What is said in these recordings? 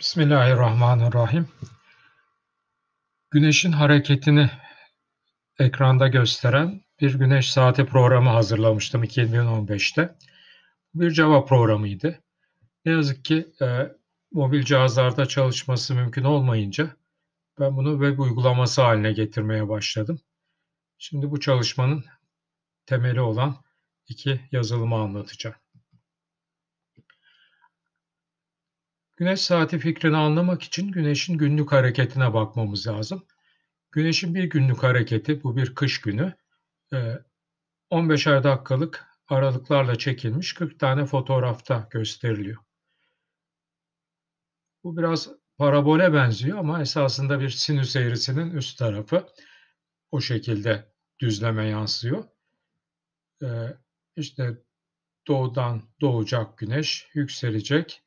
Bismillahirrahmanirrahim. Güneşin hareketini ekranda gösteren bir güneş saati programı hazırlamıştım 2015'te. Bir Java programıydı. Ne yazık ki e, mobil cihazlarda çalışması mümkün olmayınca ben bunu web uygulaması haline getirmeye başladım. Şimdi bu çalışmanın temeli olan iki yazılımı anlatacağım. Güneş saati fikrini anlamak için güneşin günlük hareketine bakmamız lazım. Güneşin bir günlük hareketi, bu bir kış günü, 15'er ee, dakikalık aralıklarla çekilmiş 40 tane fotoğrafta gösteriliyor. Bu biraz parabole benziyor ama esasında bir sinüs eğrisinin üst tarafı. O şekilde düzleme yansıyor. Ee, işte doğudan doğacak güneş yükselecek,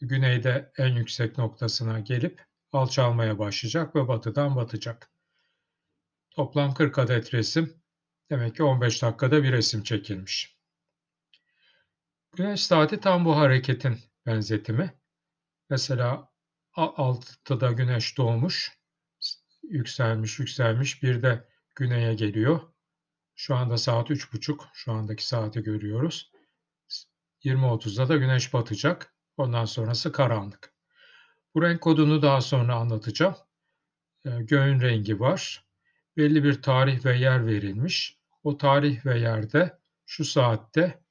güneyde en yüksek noktasına gelip alçalmaya başlayacak ve batıdan batacak. Toplam 40 adet resim. Demek ki 15 dakikada bir resim çekilmiş. Güneş saati tam bu hareketin benzetimi. Mesela 6'da güneş doğmuş, yükselmiş, yükselmiş. Bir de güneye geliyor. Şu anda saat 3.30. Şu andaki saati görüyoruz. 20.30'da da güneş batacak. Ondan sonrası karanlık. Bu renk kodunu daha sonra anlatacağım. Ee, göğün rengi var. Belli bir tarih ve yer verilmiş. O tarih ve yerde şu saatte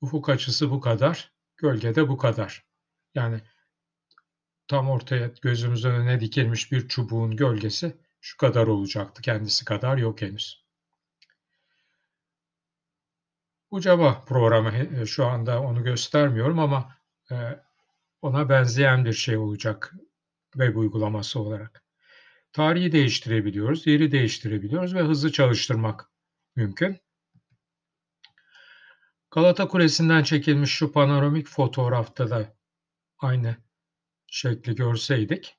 ufuk açısı bu kadar, gölgede bu kadar. Yani tam ortaya gözümüzün önüne dikilmiş bir çubuğun gölgesi şu kadar olacaktı. Kendisi kadar yok henüz. Ucaba programı e, şu anda onu göstermiyorum ama e, ona benzeyen bir şey olacak web uygulaması olarak. Tarihi değiştirebiliyoruz, yeri değiştirebiliyoruz ve hızlı çalıştırmak mümkün. Galata Kulesi'nden çekilmiş şu panoramik fotoğrafta da aynı şekli görseydik.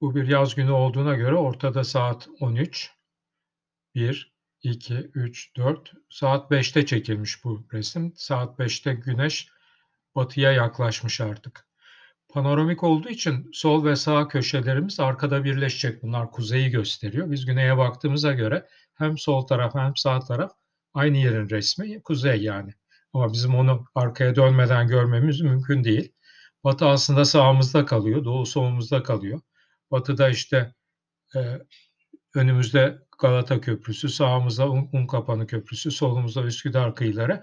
Bu bir yaz günü olduğuna göre ortada saat 13. 1, 2, 3, 4. Saat 5'te çekilmiş bu resim. Saat 5'te güneş batıya yaklaşmış artık. Panoramik olduğu için sol ve sağ köşelerimiz arkada birleşecek. Bunlar kuzeyi gösteriyor. Biz güneye baktığımıza göre hem sol taraf hem sağ taraf aynı yerin resmi kuzey yani. Ama bizim onu arkaya dönmeden görmemiz mümkün değil. Batı aslında sağımızda kalıyor, doğu solumuzda kalıyor. Batıda işte e, önümüzde Galata Köprüsü, sağımızda Un Unkapanı Köprüsü, solumuzda Üsküdar kıyıları.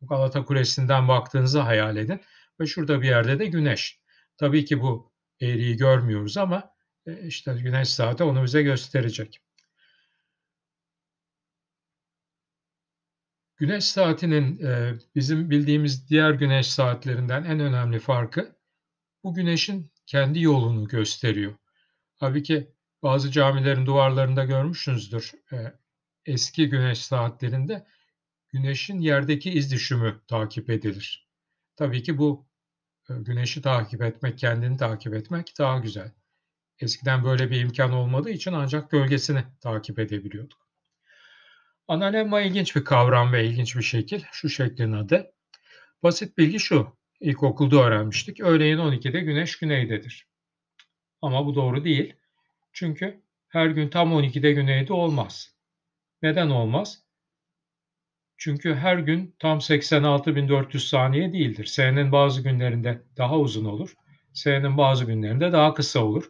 Bu Galata Kulesi'nden baktığınızı hayal edin ve şurada bir yerde de güneş. Tabii ki bu eğriyi görmüyoruz ama e, işte güneş saati onu bize gösterecek. Güneş saatinin e, bizim bildiğimiz diğer güneş saatlerinden en önemli farkı bu güneşin kendi yolunu gösteriyor. Halbuki bazı camilerin duvarlarında görmüşsünüzdür e, eski güneş saatlerinde güneşin yerdeki iz düşümü takip edilir. Tabii ki bu e, güneşi takip etmek, kendini takip etmek daha güzel. Eskiden böyle bir imkan olmadığı için ancak gölgesini takip edebiliyorduk. Analemma ilginç bir kavram ve ilginç bir şekil. Şu şeklin adı. Basit bilgi şu. İlkokulda öğrenmiştik. Öğleyin 12'de güneş güneydedir. Ama bu doğru değil. Çünkü her gün tam 12'de güneyde olmaz. Neden olmaz? Çünkü her gün tam 86.400 saniye değildir. Senenin bazı günlerinde daha uzun olur. Senenin bazı günlerinde daha kısa olur.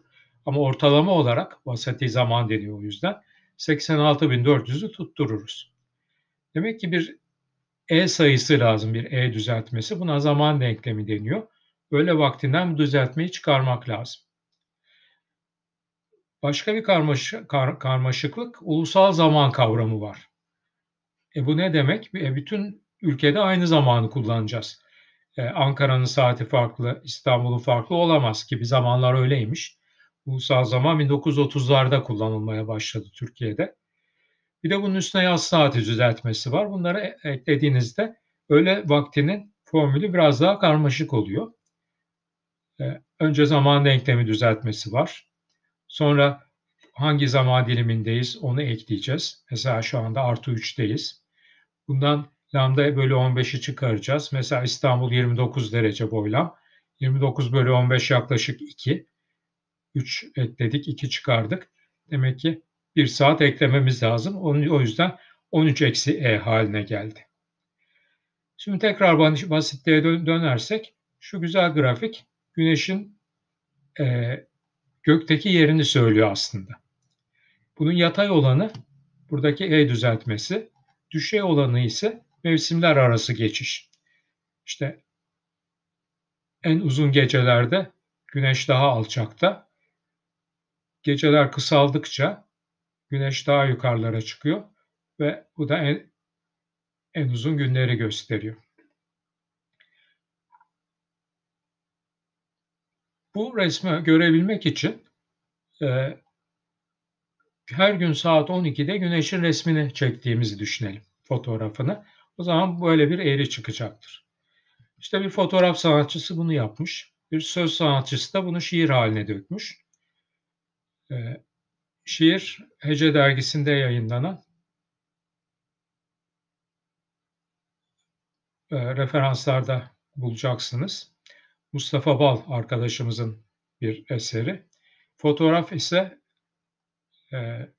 Ama ortalama olarak vasati zaman deniyor o yüzden 86.400'ü tuttururuz. Demek ki bir E sayısı lazım bir E düzeltmesi. Buna zaman denklemi deniyor. Böyle vaktinden bu düzeltmeyi çıkarmak lazım. Başka bir karmaş, kar, karmaşıklık ulusal zaman kavramı var. E bu ne demek? E bütün ülkede aynı zamanı kullanacağız. E, Ankara'nın saati farklı, İstanbul'un farklı olamaz ki bir zamanlar öyleymiş. Ulusal zaman 1930'larda kullanılmaya başladı Türkiye'de. Bir de bunun üstüne yaz saati düzeltmesi var. Bunları e, eklediğinizde öyle vaktinin formülü biraz daha karmaşık oluyor. E, önce zaman denklemi düzeltmesi var. Sonra hangi zaman dilimindeyiz onu ekleyeceğiz. Mesela şu anda artı 3'teyiz. Bundan lambda bölü 15'i çıkaracağız. Mesela İstanbul 29 derece boylam. 29 bölü 15 yaklaşık 2. 3 ekledik, 2 çıkardık. Demek ki 1 saat eklememiz lazım. O yüzden 13 eksi E haline geldi. Şimdi tekrar basitliğe dönersek şu güzel grafik güneşin e, gökteki yerini söylüyor aslında. Bunun yatay olanı buradaki E düzeltmesi Düşey olanı ise mevsimler arası geçiş. İşte en uzun gecelerde güneş daha alçakta. Geceler kısaldıkça güneş daha yukarılara çıkıyor ve bu da en, en uzun günleri gösteriyor. Bu resmi görebilmek için e, her gün saat 12'de güneşin resmini çektiğimizi düşünelim fotoğrafını. O zaman böyle bir eğri çıkacaktır. İşte bir fotoğraf sanatçısı bunu yapmış. Bir söz sanatçısı da bunu şiir haline dökmüş. Ee, şiir Hece dergisinde yayınlanan e, referanslarda bulacaksınız. Mustafa Bal arkadaşımızın bir eseri. Fotoğraf ise e,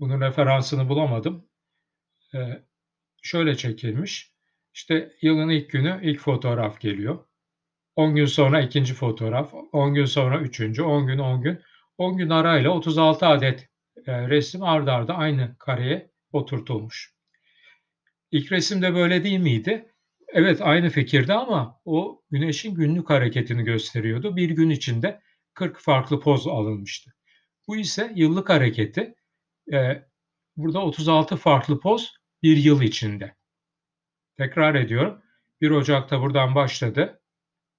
bunun referansını bulamadım. E, şöyle çekilmiş. İşte yılın ilk günü ilk fotoğraf geliyor. 10 gün sonra ikinci fotoğraf, 10 gün sonra üçüncü, 10 gün 10 gün. 10 gün arayla 36 adet e, resim ardarda arda aynı kareye oturtulmuş. İlk resimde böyle değil miydi? Evet aynı fikirde ama o güneşin günlük hareketini gösteriyordu. Bir gün içinde 40 farklı poz alınmıştı. Bu ise yıllık hareketi. Ee, burada 36 farklı poz bir yıl içinde. Tekrar ediyorum. 1 Ocak'ta buradan başladı.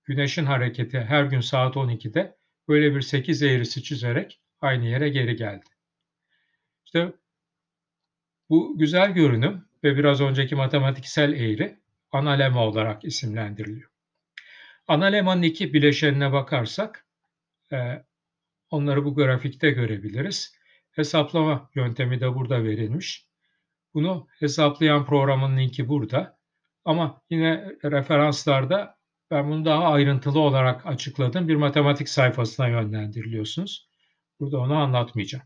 Güneşin hareketi her gün saat 12'de böyle bir 8 eğrisi çizerek aynı yere geri geldi. İşte bu güzel görünüm ve biraz önceki matematiksel eğri analema olarak isimlendiriliyor. Analema'nın iki bileşenine bakarsak e, Onları bu grafikte görebiliriz. Hesaplama yöntemi de burada verilmiş. Bunu hesaplayan programın linki burada. Ama yine referanslarda ben bunu daha ayrıntılı olarak açıkladım. Bir matematik sayfasına yönlendiriliyorsunuz. Burada onu anlatmayacağım.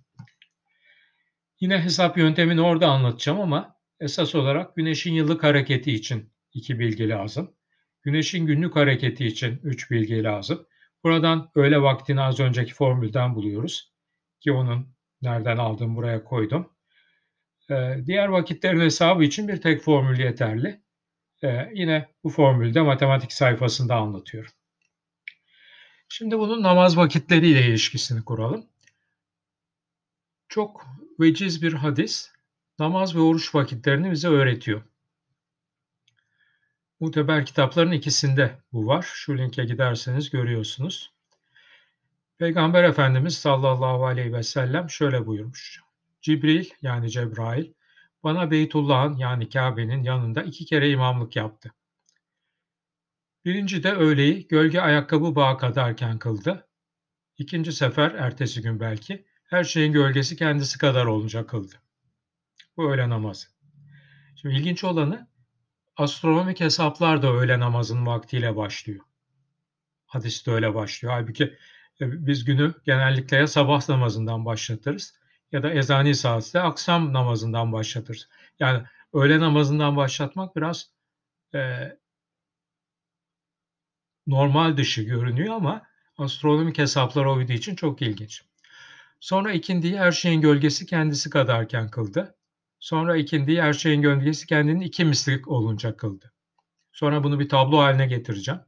Yine hesap yöntemini orada anlatacağım ama esas olarak güneşin yıllık hareketi için iki bilgi lazım. Güneşin günlük hareketi için üç bilgi lazım. Buradan öğle vaktini az önceki formülden buluyoruz. Ki onun nereden aldığım buraya koydum. Ee, diğer vakitlerin hesabı için bir tek formül yeterli. Ee, yine bu formülde matematik sayfasında anlatıyorum. Şimdi bunun namaz vakitleriyle ilişkisini kuralım. Çok veciz bir hadis namaz ve oruç vakitlerini bize öğretiyor. Muteber kitapların ikisinde bu var. Şu linke giderseniz görüyorsunuz. Peygamber Efendimiz sallallahu aleyhi ve sellem şöyle buyurmuş. Cibril yani Cebrail bana Beytullah'ın yani Kabe'nin yanında iki kere imamlık yaptı. Birinci de öğleyi gölge ayakkabı bağı kadarken kıldı. İkinci sefer ertesi gün belki her şeyin gölgesi kendisi kadar olunca kıldı. Bu öğle namazı. Şimdi ilginç olanı astronomik hesaplar da öğle namazının vaktiyle başlıyor. Hadis de öyle başlıyor. Halbuki e, biz günü genellikle ya sabah namazından başlatırız ya da ezani saatte akşam namazından başlatırız. Yani öğle namazından başlatmak biraz e, normal dışı görünüyor ama astronomik hesaplar olduğu için çok ilginç. Sonra ikindiyi her şeyin gölgesi kendisi kadarken kıldı. Sonra ikindi her şeyin gölgesi kendini iki mislik olunca kıldı. Sonra bunu bir tablo haline getireceğim.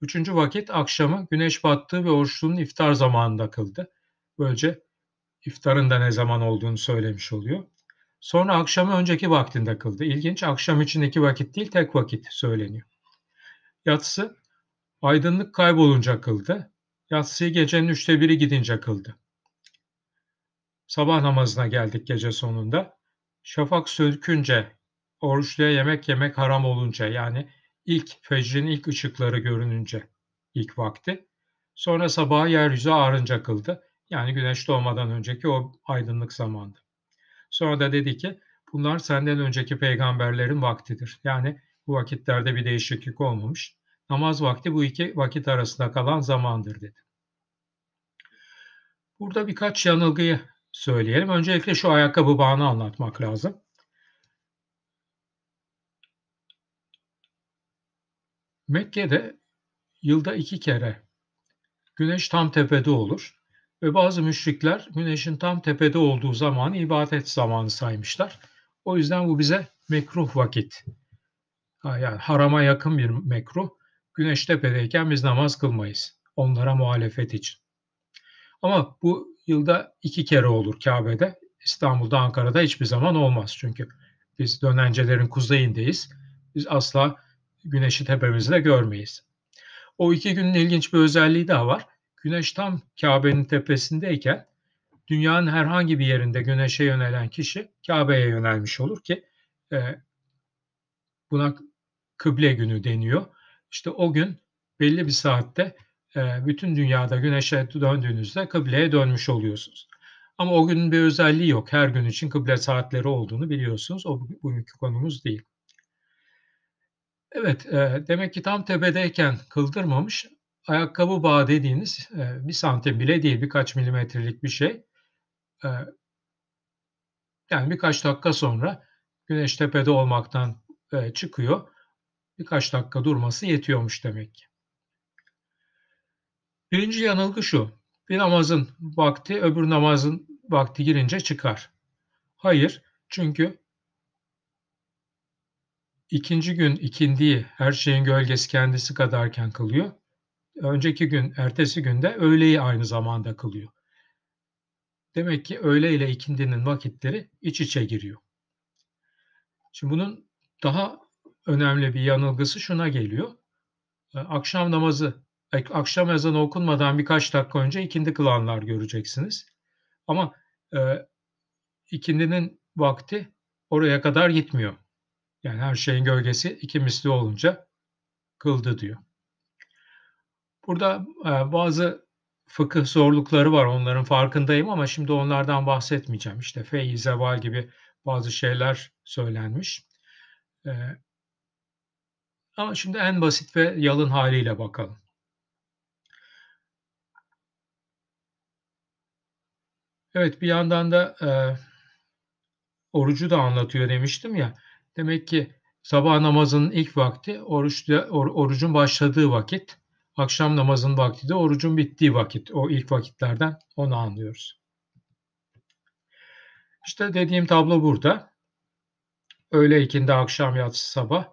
Üçüncü vakit akşamı güneş battığı ve oruçlunun iftar zamanında kıldı. Böylece iftarın da ne zaman olduğunu söylemiş oluyor. Sonra akşamı önceki vaktinde kıldı. İlginç akşam için iki vakit değil tek vakit söyleniyor. Yatsı aydınlık kaybolunca kıldı. Yatsıyı gecenin üçte biri gidince kıldı. Sabah namazına geldik gece sonunda şafak sökünce, oruçluya yemek yemek haram olunca yani ilk fecrin ilk ışıkları görününce ilk vakti. Sonra sabaha yeryüzü ağrınca kıldı. Yani güneş doğmadan önceki o aydınlık zamandı. Sonra da dedi ki bunlar senden önceki peygamberlerin vaktidir. Yani bu vakitlerde bir değişiklik olmamış. Namaz vakti bu iki vakit arasında kalan zamandır dedi. Burada birkaç yanılgıyı söyleyelim. Öncelikle şu ayakkabı bağını anlatmak lazım. Mekke'de yılda iki kere güneş tam tepede olur ve bazı müşrikler güneşin tam tepede olduğu zaman ibadet zamanı saymışlar. O yüzden bu bize mekruh vakit. Yani harama yakın bir mekruh. Güneş tepedeyken biz namaz kılmayız. Onlara muhalefet için. Ama bu yılda iki kere olur Kabe'de. İstanbul'da, Ankara'da hiçbir zaman olmaz çünkü. Biz dönencelerin kuzeyindeyiz. Biz asla güneşi tepemizde görmeyiz. O iki günün ilginç bir özelliği daha var. Güneş tam Kabe'nin tepesindeyken dünyanın herhangi bir yerinde güneşe yönelen kişi Kabe'ye yönelmiş olur ki e, buna kıble günü deniyor. İşte o gün belli bir saatte ee, bütün dünyada güneşe döndüğünüzde kıbleye dönmüş oluyorsunuz. Ama o günün bir özelliği yok. Her gün için kıble saatleri olduğunu biliyorsunuz. O bugünkü konumuz değil. Evet, e, demek ki tam tepedeyken kıldırmamış. Ayakkabı bağı dediğiniz e, bir santim bile değil, birkaç milimetrelik bir şey. E, yani birkaç dakika sonra güneş tepede olmaktan çıkıyor. Birkaç dakika durması yetiyormuş demek ki. Birinci yanılgı şu. Bir namazın vakti öbür namazın vakti girince çıkar. Hayır. Çünkü ikinci gün ikindiği her şeyin gölgesi kendisi kadarken kılıyor. Önceki gün, ertesi günde öğleyi aynı zamanda kılıyor. Demek ki öğle ile ikindinin vakitleri iç içe giriyor. Şimdi bunun daha önemli bir yanılgısı şuna geliyor. Ee, akşam namazı akşam ezanı okunmadan birkaç dakika önce ikindi kılanlar göreceksiniz. Ama e, ikindinin vakti oraya kadar gitmiyor. Yani her şeyin gölgesi iki misli olunca kıldı diyor. Burada e, bazı fıkıh zorlukları var onların farkındayım ama şimdi onlardan bahsetmeyeceğim. İşte feyi zeval gibi bazı şeyler söylenmiş. E, ama şimdi en basit ve yalın haliyle bakalım. Evet bir yandan da e, orucu da anlatıyor demiştim ya. Demek ki sabah namazının ilk vakti oruçta, or, orucun başladığı vakit. Akşam namazın vakti de orucun bittiği vakit. O ilk vakitlerden onu anlıyoruz. İşte dediğim tablo burada. Öğle ikindi, akşam yatsı, sabah.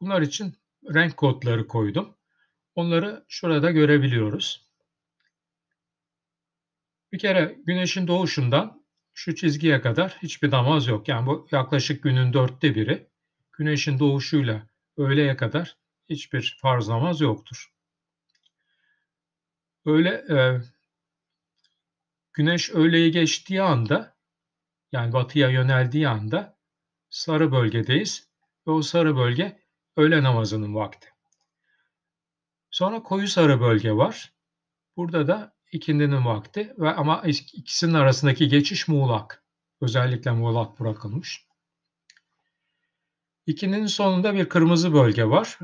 Bunlar için renk kodları koydum. Onları şurada görebiliyoruz. Bir kere güneşin doğuşundan şu çizgiye kadar hiçbir namaz yok. Yani bu yaklaşık günün dörtte biri. Güneşin doğuşuyla öğleye kadar hiçbir farz namaz yoktur. Öyle e, güneş öğleyi geçtiği anda yani batıya yöneldiği anda sarı bölgedeyiz ve o sarı bölge öğle namazının vakti. Sonra koyu sarı bölge var. Burada da ikindinin vakti ve ama ikisinin arasındaki geçiş muğlak. Özellikle muğlak bırakılmış. İkinin sonunda bir kırmızı bölge var.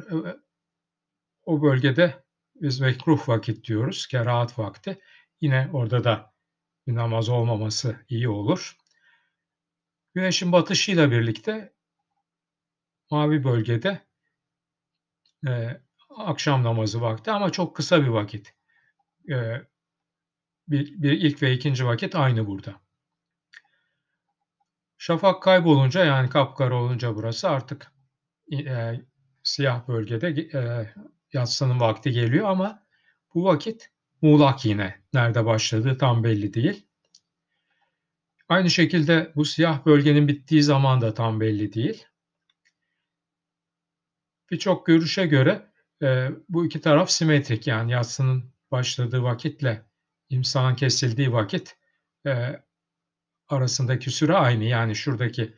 O bölgede biz mekruh vakit diyoruz, kerahat vakti. Yine orada da bir namaz olmaması iyi olur. Güneşin batışıyla birlikte mavi bölgede e, akşam namazı vakti ama çok kısa bir vakit. E, bir, bir ilk ve ikinci vakit aynı burada. Şafak kaybolunca yani kapkara olunca burası artık e, e, siyah bölgede e, yatsının vakti geliyor ama bu vakit muğlak yine. Nerede başladığı tam belli değil. Aynı şekilde bu siyah bölgenin bittiği zaman da tam belli değil. Birçok görüşe göre e, bu iki taraf simetrik yani yatsının başladığı vakitle imsağın kesildiği vakit e, arasındaki süre aynı. Yani şuradaki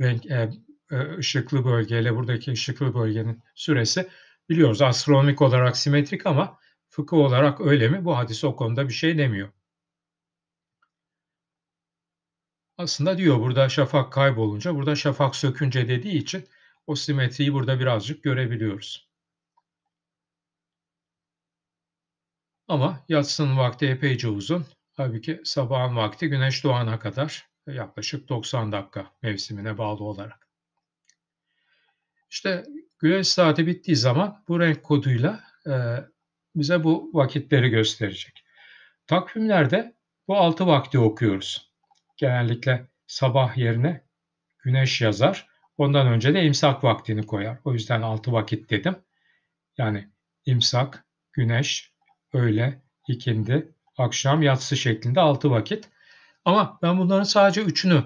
renk e, e ışıklı bölgeyle buradaki ışıklı bölgenin süresi biliyoruz astronomik olarak simetrik ama fıkıh olarak öyle mi? Bu hadis o konuda bir şey demiyor. Aslında diyor burada şafak kaybolunca, burada şafak sökünce dediği için o simetriyi burada birazcık görebiliyoruz. Ama yatsının vakti epeyce uzun. Halbuki sabahın vakti güneş doğana kadar e, yaklaşık 90 dakika mevsimine bağlı olarak. İşte güneş saati bittiği zaman bu renk koduyla e, bize bu vakitleri gösterecek. Takvimlerde bu altı vakti okuyoruz. Genellikle sabah yerine güneş yazar. Ondan önce de imsak vaktini koyar. O yüzden altı vakit dedim. Yani imsak, güneş, öğle, ikindi, akşam, yatsı şeklinde 6 vakit. Ama ben bunların sadece 3'ünü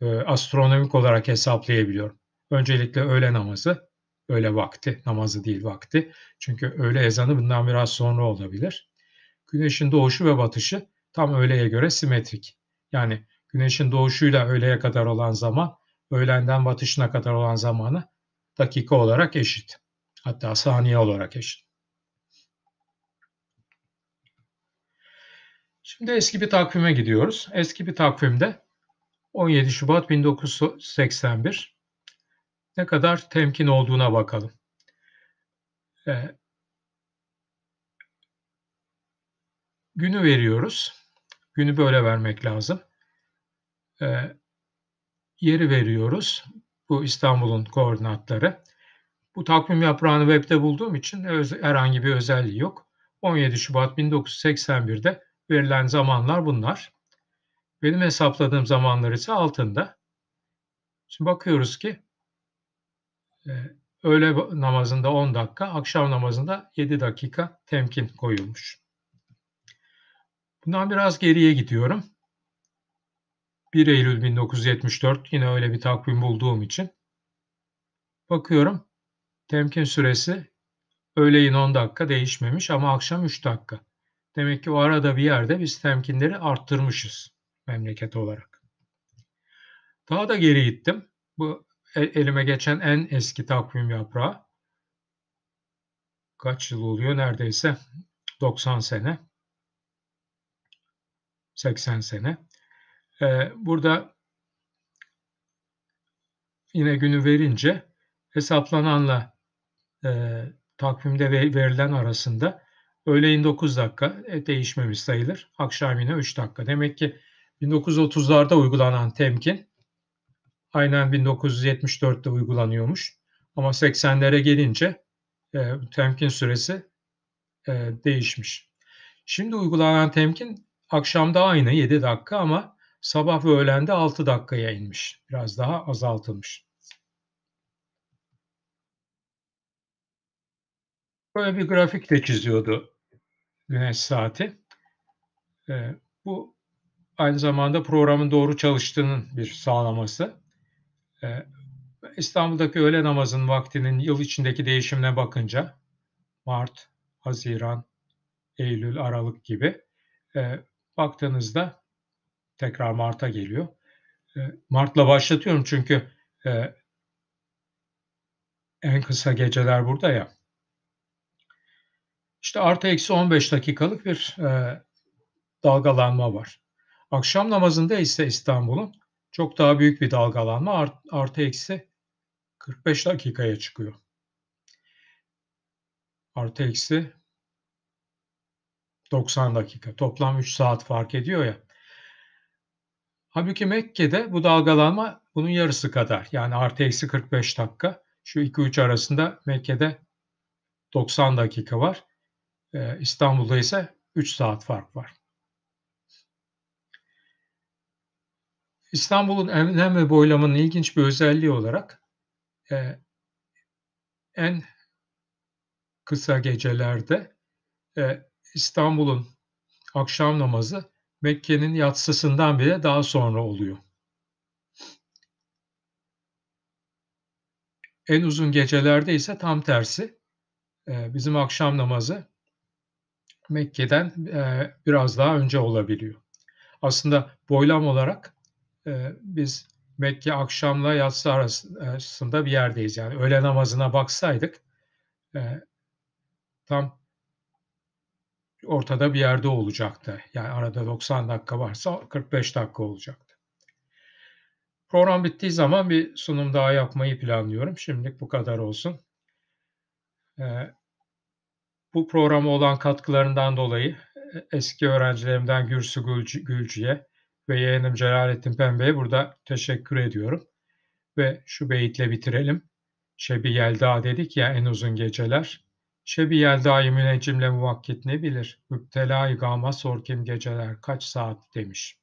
e, astronomik olarak hesaplayabiliyorum. Öncelikle öğle namazı, öğle vakti, namazı değil vakti. Çünkü öğle ezanı bundan biraz sonra olabilir. Güneşin doğuşu ve batışı tam öğleye göre simetrik. Yani güneşin doğuşuyla öğleye kadar olan zaman, öğlenden batışına kadar olan zamanı dakika olarak eşit. Hatta saniye olarak eşit. Şimdi eski bir takvime gidiyoruz. Eski bir takvimde 17 Şubat 1981 ne kadar temkin olduğuna bakalım. Ee, günü veriyoruz. Günü böyle vermek lazım. Ee, yeri veriyoruz. Bu İstanbul'un koordinatları. Bu takvim yaprağını webde bulduğum için herhangi bir özelliği yok. 17 Şubat 1981'de verilen zamanlar bunlar. Benim hesapladığım zamanlar ise altında. Şimdi bakıyoruz ki e, öğle namazında 10 dakika, akşam namazında 7 dakika temkin koyulmuş. Bundan biraz geriye gidiyorum. 1 Eylül 1974 yine öyle bir takvim bulduğum için. Bakıyorum temkin süresi öğleyin 10 dakika değişmemiş ama akşam 3 dakika. Demek ki o arada bir yerde biz temkinleri arttırmışız memleket olarak. Daha da geri gittim. Bu elime geçen en eski takvim yaprağı. Kaç yıl oluyor neredeyse 90 sene. 80 sene. Ee, burada yine günü verince hesaplananla e, takvimde verilen arasında Öğleyin 9 dakika e, değişmemiş sayılır. Akşam yine 3 dakika. Demek ki 1930'larda uygulanan temkin aynen 1974'te uygulanıyormuş. Ama 80'lere gelince e, temkin süresi e, değişmiş. Şimdi uygulanan temkin akşamda aynı 7 dakika ama sabah ve öğlende 6 dakikaya inmiş. Biraz daha azaltılmış. Böyle bir grafik de çiziyordu güneş saati. E, bu aynı zamanda programın doğru çalıştığının bir sağlaması. E, İstanbul'daki öğle namazının vaktinin yıl içindeki değişimine bakınca Mart, Haziran, Eylül, Aralık gibi e, baktığınızda tekrar Mart'a geliyor. E, Mart'la başlatıyorum çünkü e, en kısa geceler burada ya. İşte artı eksi 15 dakikalık bir e, dalgalanma var. Akşam namazında ise İstanbul'un çok daha büyük bir dalgalanma art, artı eksi 45 dakikaya çıkıyor. Artı eksi 90 dakika. Toplam 3 saat fark ediyor ya. Halbuki Mekke'de bu dalgalanma bunun yarısı kadar. Yani artı eksi 45 dakika. Şu 2-3 arasında Mekke'de 90 dakika var. Ee, İstanbul'da ise 3 saat fark var. İstanbul'un enlem ve boylamının ilginç bir özelliği olarak e, en kısa gecelerde e, İstanbul'un akşam namazı Mekke'nin yatsısından bile daha sonra oluyor. En uzun gecelerde ise tam tersi. E, bizim akşam namazı Mekke'den e, biraz daha önce olabiliyor. Aslında boylam olarak e, biz Mekke akşamla yatsı arasında bir yerdeyiz. Yani öğle namazına baksaydık e, tam ortada bir yerde olacaktı. Yani arada 90 dakika varsa 45 dakika olacaktı. Program bittiği zaman bir sunum daha yapmayı planlıyorum. Şimdilik bu kadar olsun. Ee, bu programa olan katkılarından dolayı e, eski öğrencilerimden Gürsü Gülcü, Gülcü'ye ve yeğenim Celalettin Pembe'ye burada teşekkür ediyorum. Ve şu beyitle bitirelim. Şebi Yelda dedik ya en uzun geceler. Şebi Yelda'yı müneccimle muvakkit ne bilir? Müptelâ-i gama sor kim geceler kaç saat demiş.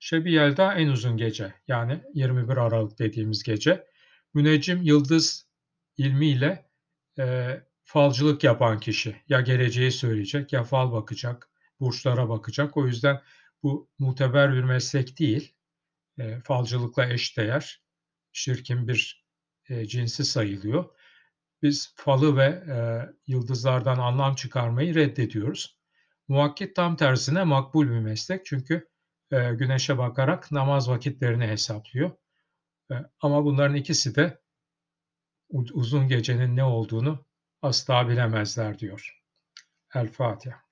Şebi Yelda en uzun gece yani 21 Aralık dediğimiz gece. Müneccim yıldız ilmiyle e, falcılık yapan kişi. Ya geleceği söyleyecek ya fal bakacak, burçlara bakacak. O yüzden bu muteber bir meslek değil. E, falcılıkla eşdeğer, şirkin bir e, cinsi sayılıyor. Biz falı ve e, yıldızlardan anlam çıkarmayı reddediyoruz. Muvakkit tam tersine makbul bir meslek çünkü e, güneşe bakarak namaz vakitlerini hesaplıyor. E, ama bunların ikisi de uzun gecenin ne olduğunu asla bilemezler diyor. El Fatiha.